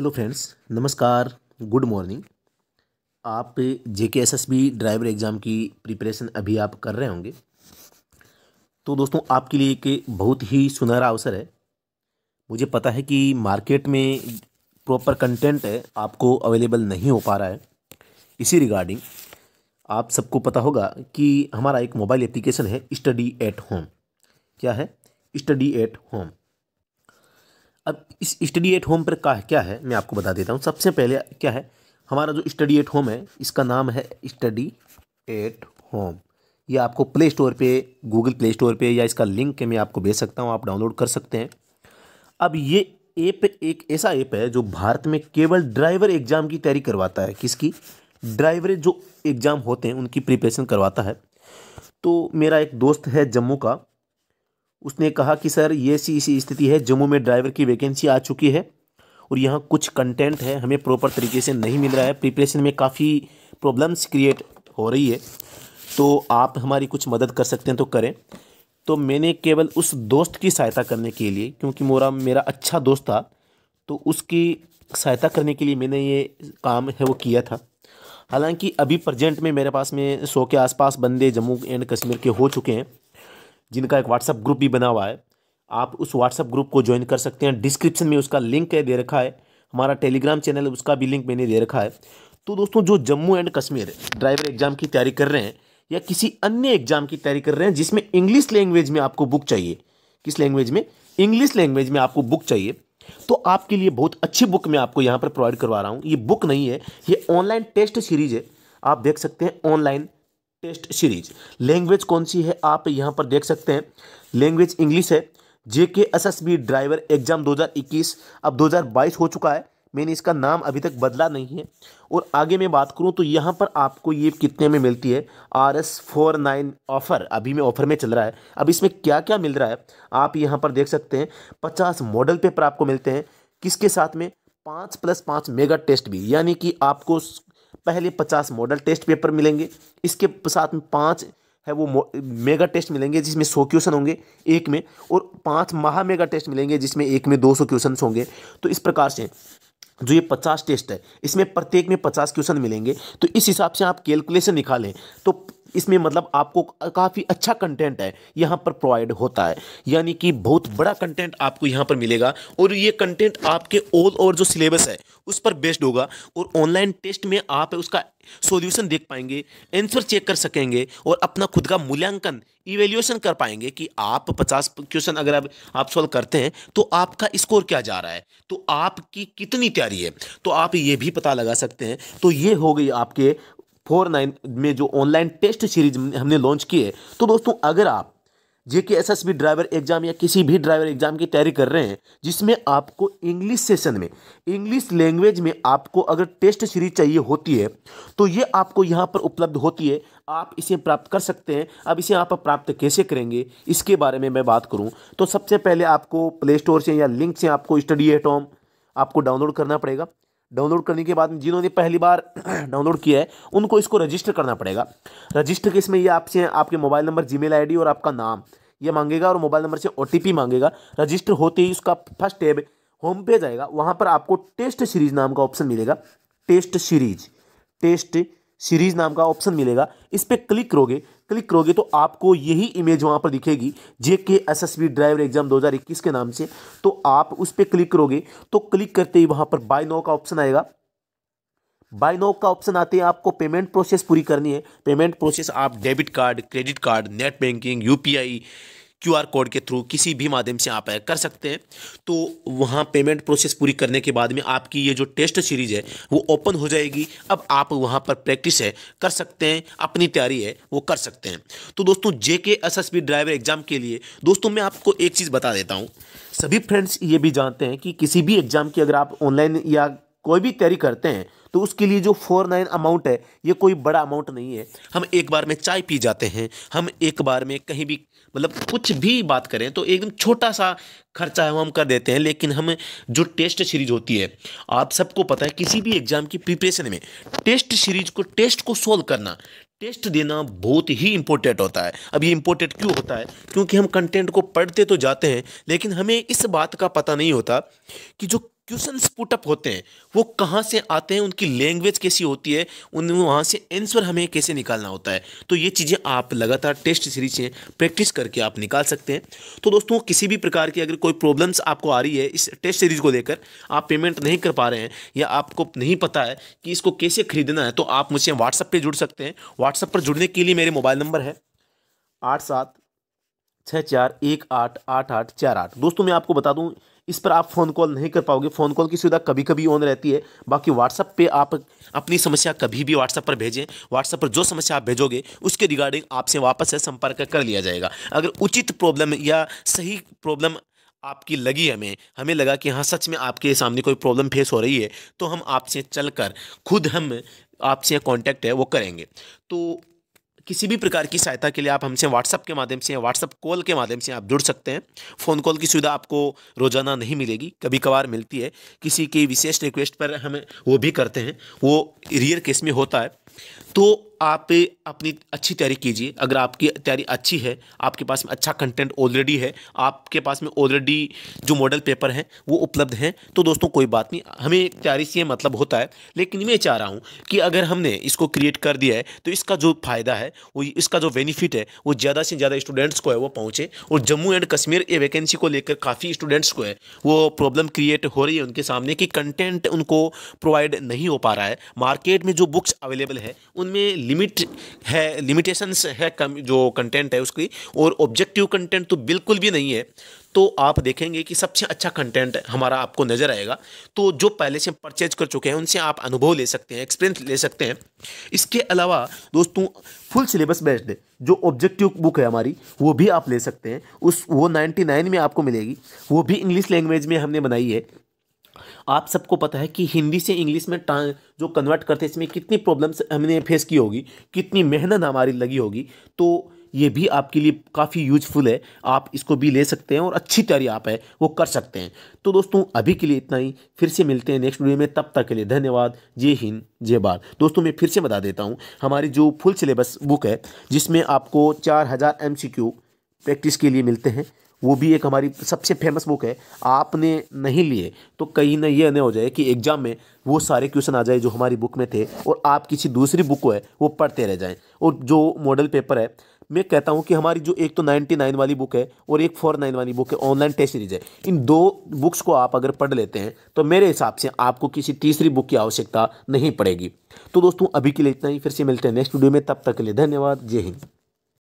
hello friends नमस्कार good morning आप J K S S B driver exam की preparation अभी आप कर रहे होंगे तो दोस्तों आपके लिए एक बहुत ही सुनहरा अवसर है मुझे पता है कि मार्केट में प्रॉपर कंटेंट है आपको अवेलेबल नहीं हो पा रहा है इसी रिगार्डिंग आप सबको पता होगा कि हमारा एक मोबाइल एप्लीकेशन है स्टडी एट होम क्या है स्टडी एट होम अब इस स्टडी एट होम पर का क्या है मैं आपको बता देता हूँ सबसे पहले क्या है हमारा जो स्टडी एट होम है इसका नाम है स्टडी एट होम ये आपको प्ले स्टोर पे गूगल प्ले स्टोर पे या इसका लिंक मैं आपको भेज सकता हूँ आप डाउनलोड कर सकते हैं अब ये ऐप एक ऐसा ऐप है जो भारत में केवल ड्राइवर एग्ज़ाम की तैयारी करवाता है किसकी ड्राइवर जो एग्ज़ाम होते हैं उनकी प्रिपरेशन करवाता है तो मेरा एक दोस्त है जम्मू का उसने कहा कि सर ये सी सी स्थिति है जम्मू में ड्राइवर की वैकेंसी आ चुकी है और यहाँ कुछ कंटेंट है हमें प्रॉपर तरीके से नहीं मिल रहा है प्रिपरेशन में काफ़ी प्रॉब्लम्स क्रिएट हो रही है तो आप हमारी कुछ मदद कर सकते हैं तो करें तो मैंने केवल उस दोस्त की सहायता करने के लिए क्योंकि मोरा मेरा अच्छा दोस्त था तो उसकी सहायता करने के लिए मैंने ये काम है वो किया था हालांकि अभी प्रजेंट में मेरे पास में सौ के आसपास बंदे जम्मू एंड कश्मीर के हो चुके हैं जिनका एक व्हाट्सअप ग्रुप भी बना हुआ है आप उस व्हाट्सअप ग्रुप को ज्वाइन कर सकते हैं डिस्क्रिप्शन में उसका लिंक है दे रखा है हमारा टेलीग्राम चैनल उसका भी लिंक मैंने दे रखा है तो दोस्तों जो Jammu and Kashmir driver exam की तैयारी कर रहे हैं या किसी अन्य एग्जाम की तैयारी कर रहे हैं जिसमें इंग्लिश लैंग्वेज में आपको बुक चाहिए किस लैंग्वेज में इंग्लिश लैंग्वेज में आपको बुक चाहिए तो आपके लिए बहुत अच्छी बुक मैं आपको यहाँ पर प्रोवाइड करवा रहा हूँ ये बुक नहीं है ये ऑनलाइन टेस्ट सीरीज है आप देख सकते हैं ऑनलाइन टेस्ट सीरीज लैंग्वेज कौन सी है आप यहाँ पर देख सकते हैं लैंग्वेज इंग्लिश है J K S S B driver exam 2021 अब 2022 हो चुका है मैंने इसका नाम अभी तक बदला नहीं है और आगे मैं बात करूं तो यहाँ पर आपको ये कितने में मिलती है R S four nine offer अभी में ऑफ़र में चल रहा है अब इसमें क्या क्या मिल रहा है आप यहाँ पर देख सकते हैं पचास मॉडल पेपर आपको मिलते हैं किसके साथ में पाँच प्लस पाँच मेगा टेस्ट भी यानी कि आपको पहले पचास मॉडल टेस्ट पेपर मिलेंगे इसके साथ में पाँच है वो मेगा टेस्ट मिलेंगे जिसमें सौ क्वेश्चन होंगे एक में और पाँच महा मेगा टेस्ट मिलेंगे जिसमें एक में दो सौ क्वेश्चन होंगे तो इस प्रकार से जो ये पचास टेस्ट है इसमें प्रत्येक में पचास क्वेश्चन मिलेंगे तो इस हिसाब से आप कैलकुलेशन निकालें तो इसमें मतलब आपको काफ़ी अच्छा कंटेंट है यहाँ पर प्रोवाइड होता है यानी कि बहुत बड़ा कंटेंट आपको यहाँ पर मिलेगा और ये कंटेंट आपके ऑल ओवर जो सिलेबस है उस पर बेस्ड होगा और ऑनलाइन टेस्ट में आप उसका सॉल्यूशन देख पाएंगे आंसर चेक कर सकेंगे और अपना खुद का मूल्यांकन इवेल्यूएशन कर पाएंगे कि आप पचास क्वेश्चन अगर आप, आप सॉल्व करते हैं तो आपका स्कोर क्या जा रहा है तो आपकी कितनी तैयारी है तो आप ये भी पता लगा सकते हैं तो ये हो गई आपके फोर नाइन में जो ऑनलाइन टेस्ट सीरीज हमने लॉन्च की है तो दोस्तों अगर आप JK S S B driver exam या किसी भी ड्राइवर एग्जाम की तैयारी कर रहे हैं जिसमें आपको इंग्लिश सेशन में इंग्लिश लैंग्वेज में आपको अगर टेस्ट सीरीज चाहिए होती है तो ये आपको यहाँ पर उपलब्ध होती है आप इसे प्राप्त कर सकते हैं अब इसे आप प्राप्त कैसे करेंगे इसके बारे में मैं बात करूँ तो सबसे पहले आपको प्ले स्टोर से या लिंक से आपको स्टडी एट होम आपको डाउनलोड करना पड़ेगा डाउनलोड करने के बाद जिन्होंने पहली बार डाउनलोड किया है उनको इसको रजिस्टर करना पड़ेगा रजिस्टर के इसमें ये आपसे आपके मोबाइल नंबर जी मेल और आपका नाम ये मांगेगा और मोबाइल नंबर से ओ मांगेगा रजिस्टर होते ही उसका फर्स्ट टेब होम पेज आएगा वहाँ पर आपको टेस्ट सीरीज नाम का ऑप्शन मिलेगा टेस्ट सीरीज टेस्ट सीरीज़ नाम का ऑप्शन मिलेगा इस पर क्लिक करोगे क्लिक करोगे तो आपको यही इमेज वहाँ पर दिखेगी J K S S B driver exam 2021 के नाम से तो आप उस पर क्लिक करोगे तो क्लिक करते ही वहाँ पर बाय नाउ का ऑप्शन आएगा बाय नाउ का ऑप्शन आते हैं आपको पेमेंट प्रोसेस पूरी करनी है पेमेंट प्रोसेस आप debit card credit card net banking UPI QR code के थ्रू किसी भी माध्यम से आप कर सकते हैं तो वहाँ पेमेंट प्रोसेस पूरी करने के बाद में आपकी ये जो टेस्ट सीरीज़ है वो ओपन हो जाएगी अब आप वहाँ पर प्रैक्टिस है कर सकते हैं अपनी तैयारी है वो कर सकते हैं तो दोस्तों जे K S S driver exam के लिए दोस्तों मैं आपको एक चीज़ बता देता हूँ सभी फ्रेंड्स ये भी जानते हैं कि किसी भी एग्ज़ाम की अगर आप ऑनलाइन या कोई भी तैयारी करते हैं तो उसके लिए जो फोर नाइन अमाउंट है ये कोई बड़ा अमाउंट नहीं है हम एक बार में चाय पी जाते हैं हम एक बार में कहीं भी मतलब कुछ भी बात करें तो एकदम छोटा सा खर्चा है वो हम कर देते हैं लेकिन हम जो टेस्ट सीरीज होती है आप सबको पता है किसी भी एग्ज़ाम की प्रिपरेशन में टेस्ट सीरीज को टेस्ट को सोल्व करना टेस्ट देना बहुत ही इंपॉर्टेंट होता है अब ये इंपॉर्टेंट क्यों होता है क्योंकि हम कंटेंट को पढ़ते तो जाते हैं लेकिन हमें इस बात का पता नहीं होता कि जो क्वेश्चन पुटअप होते हैं वो कहाँ से आते हैं उनकी लैंग्वेज कैसी होती है उन वहाँ से आंसर हमें कैसे निकालना होता है तो ये चीज़ें आप लगातार टेस्ट सीरीज से प्रैक्टिस करके आप निकाल सकते हैं तो दोस्तों किसी भी प्रकार की अगर कोई प्रॉब्लम्स आपको आ रही है इस टेस्ट सीरीज़ को लेकर आप पेमेंट नहीं कर पा रहे हैं या आपको नहीं पता है कि इसको कैसे खरीदना है तो आप मुझसे व्हाट्सअप पर जुड़ सकते हैं व्हाट्सअप पर जुड़ने के लिए मेरे मोबाइल नंबर है आठ सात छः चार एक आठ आठ आठ चार आठ दोस्तों मैं आपको बता दूं इस पर आप फ़ोन कॉल नहीं कर पाओगे फ़ोन कॉल की सुविधा कभी कभी ऑन रहती है बाकी व्हाट्सअप पे आप अपनी समस्या कभी भी व्हाट्सअप पर भेजें व्हाट्सअप पर जो समस्या आप भेजोगे उसके रिगार्डिंग आपसे वापस से संपर्क कर लिया जाएगा अगर उचित प्रॉब्लम या सही प्रॉब्लम आपकी लगी हमें हमें लगा कि हाँ सच में आपके सामने कोई प्रॉब्लम फेस हो रही है तो हम आपसे चल कर खुद हम आपसे कॉन्टैक्ट है वो करेंगे तो किसी भी प्रकार की सहायता के लिए आप हमसे व्हाट्सअप के माध्यम से या व्हाट्सअप कॉल के माध्यम से आप जुड़ सकते हैं फ़ोन कॉल की सुविधा आपको रोज़ाना नहीं मिलेगी कभी कभार मिलती है किसी की विशेष रिक्वेस्ट पर हम वो भी करते हैं वो रियर केस में होता है तो आप अपनी अच्छी तैयारी कीजिए अगर आपकी तैयारी अच्छी है आपके पास में अच्छा कंटेंट ऑलरेडी है आपके पास में ऑलरेडी जो मॉडल पेपर हैं वो उपलब्ध हैं तो दोस्तों कोई बात नहीं हमें तैयारी से मतलब होता है लेकिन मैं चाह रहा हूँ कि अगर हमने इसको क्रिएट कर दिया है तो इसका जो फ़ायदा है वो इसका जो बेनिफिट है वो ज़्यादा से ज़्यादा स्टूडेंट्स को है वो पहुँचे और जम्मू एंड कश्मीर ये वैकेंसी को लेकर काफ़ी स्टूडेंट्स को है वो प्रॉब्लम क्रिएट हो रही है उनके सामने कि कंटेंट उनको प्रोवाइड नहीं हो पा रहा है मार्केट में जो बुक्स अवेलेबल है उनमें लिमिट है लिमिटेशंस है कम जो कंटेंट है उसकी और ऑब्जेक्टिव कंटेंट तो बिल्कुल भी नहीं है तो आप देखेंगे कि सबसे अच्छा कंटेंट हमारा आपको नज़र आएगा तो जो पहले से परचेज कर चुके हैं उनसे आप अनुभव ले सकते हैं एक्सपीरियंस ले सकते हैं इसके अलावा दोस्तों फुल सिलेबस बेस्ड जो ऑब्जेक्टिव बुक है हमारी वो भी आप ले सकते हैं उस वो 99 में आपको मिलेगी वो भी इंग्लिश लैंग्वेज में हमने बनाई है आप सबको पता है कि हिंदी से इंग्लिश में ट्रां जो कन्वर्ट करते इसमें कितनी प्रॉब्लम्स हमने फेस की होगी कितनी मेहनत हमारी लगी होगी तो ये भी आपके लिए काफ़ी यूजफुल है आप इसको भी ले सकते हैं और अच्छी तैयारी आप है वो कर सकते हैं तो दोस्तों अभी के लिए इतना ही फिर से मिलते हैं नेक्स्ट वीडियो में तब तक के लिए धन्यवाद जय हिंद जय भारत दोस्तों मैं फिर से बता देता हूँ हमारी जो फुल सिलेबस बुक है जिसमें आपको चार हज़ार एम सी क्यू प्रैक्टिस के लिए मिलते हैं वो भी एक हमारी सबसे फेमस बुक है आपने नहीं लिए तो कहीं ना ये नहीं हो जाए कि एग्ज़ाम में वो सारे क्वेश्चन आ जाए जो हमारी बुक में थे और आप किसी दूसरी बुक को है वो पढ़ते रह जाएं और जो मॉडल पेपर है मैं कहता हूँ कि हमारी जो एक तो नाइन्टी नाइन वाली बुक है और एक फोर नाइन वाली बुक है ऑनलाइन टेस्ट सीरीज है इन दो बुक्स को आप अगर पढ़ लेते हैं तो मेरे हिसाब से आपको किसी तीसरी बुक की आवश्यकता नहीं पड़ेगी तो दोस्तों अभी के लिए इतना ही फिर से मिलते हैं नेक्स्ट वीडियो में तब तक के लिए धन्यवाद जय हिंद